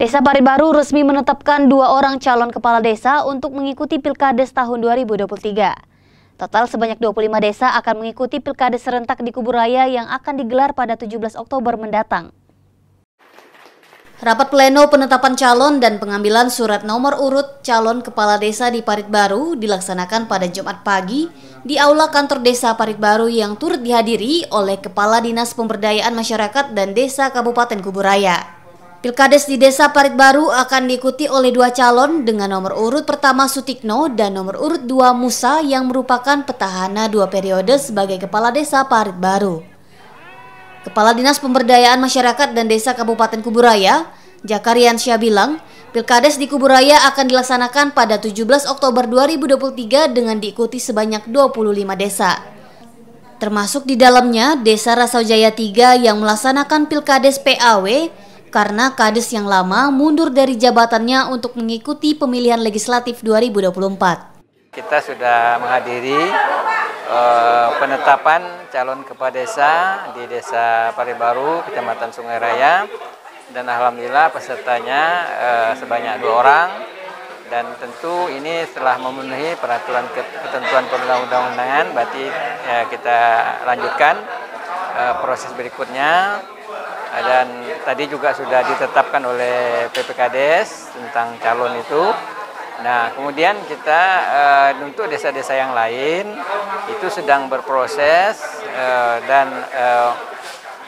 Desa Paribaru resmi menetapkan dua orang calon kepala desa untuk mengikuti Pilkades tahun 2023. Total sebanyak 25 desa akan mengikuti Pilkades serentak di Kuburaya yang akan digelar pada 17 Oktober mendatang. Rapat pleno penetapan calon dan pengambilan surat nomor urut calon kepala desa di Paritbaru dilaksanakan pada Jumat pagi di Aula Kantor Desa Paritbaru yang turut dihadiri oleh Kepala Dinas Pemberdayaan Masyarakat dan Desa Kabupaten Kuburaya. Pilkades di Desa Parit Baru akan diikuti oleh dua calon dengan nomor urut pertama Sutikno dan nomor urut dua Musa yang merupakan petahana dua periode sebagai Kepala Desa Parit Baru. Kepala Dinas Pemberdayaan Masyarakat dan Desa Kabupaten Kuburaya, Jakarian Syah bilang, Pilkades di Kuburaya akan dilaksanakan pada 17 Oktober 2023 dengan diikuti sebanyak 25 desa. Termasuk di dalamnya Desa Rasaujaya 3 yang melaksanakan Pilkades PAW karena kades yang lama mundur dari jabatannya untuk mengikuti pemilihan legislatif 2024. Kita sudah menghadiri uh, penetapan calon kepala desa di Desa Parebaru, Kecamatan Sungai Raya. Dan alhamdulillah pesertanya uh, sebanyak dua orang. Dan tentu ini telah memenuhi peraturan ketentuan perundang-undangan, berarti ya, kita lanjutkan uh, proses berikutnya Ah, dan tadi juga sudah ditetapkan oleh PPKDes tentang calon itu. Nah, kemudian kita uh, untuk desa-desa yang lain itu sedang berproses uh, dan uh,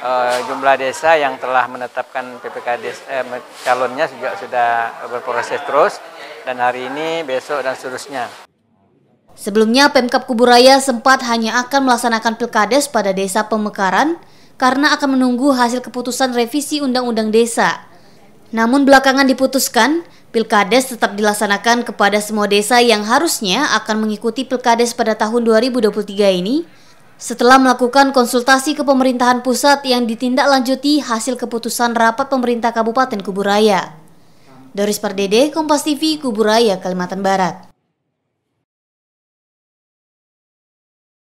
uh, jumlah desa yang telah menetapkan PPKDes eh, calonnya juga sudah berproses terus dan hari ini, besok dan seterusnya. Sebelumnya Pemkap Kuburaya sempat hanya akan melaksanakan Pilkades pada desa Pemekaran karena akan menunggu hasil keputusan revisi Undang-Undang Desa. Namun belakangan diputuskan, Pilkades tetap dilaksanakan kepada semua desa yang harusnya akan mengikuti Pilkades pada tahun 2023 ini setelah melakukan konsultasi ke pemerintahan pusat yang ditindaklanjuti hasil keputusan rapat pemerintah Kabupaten Kuburaya. Doris Pardede, Kompas TV, Kuburaya, Kalimantan Barat.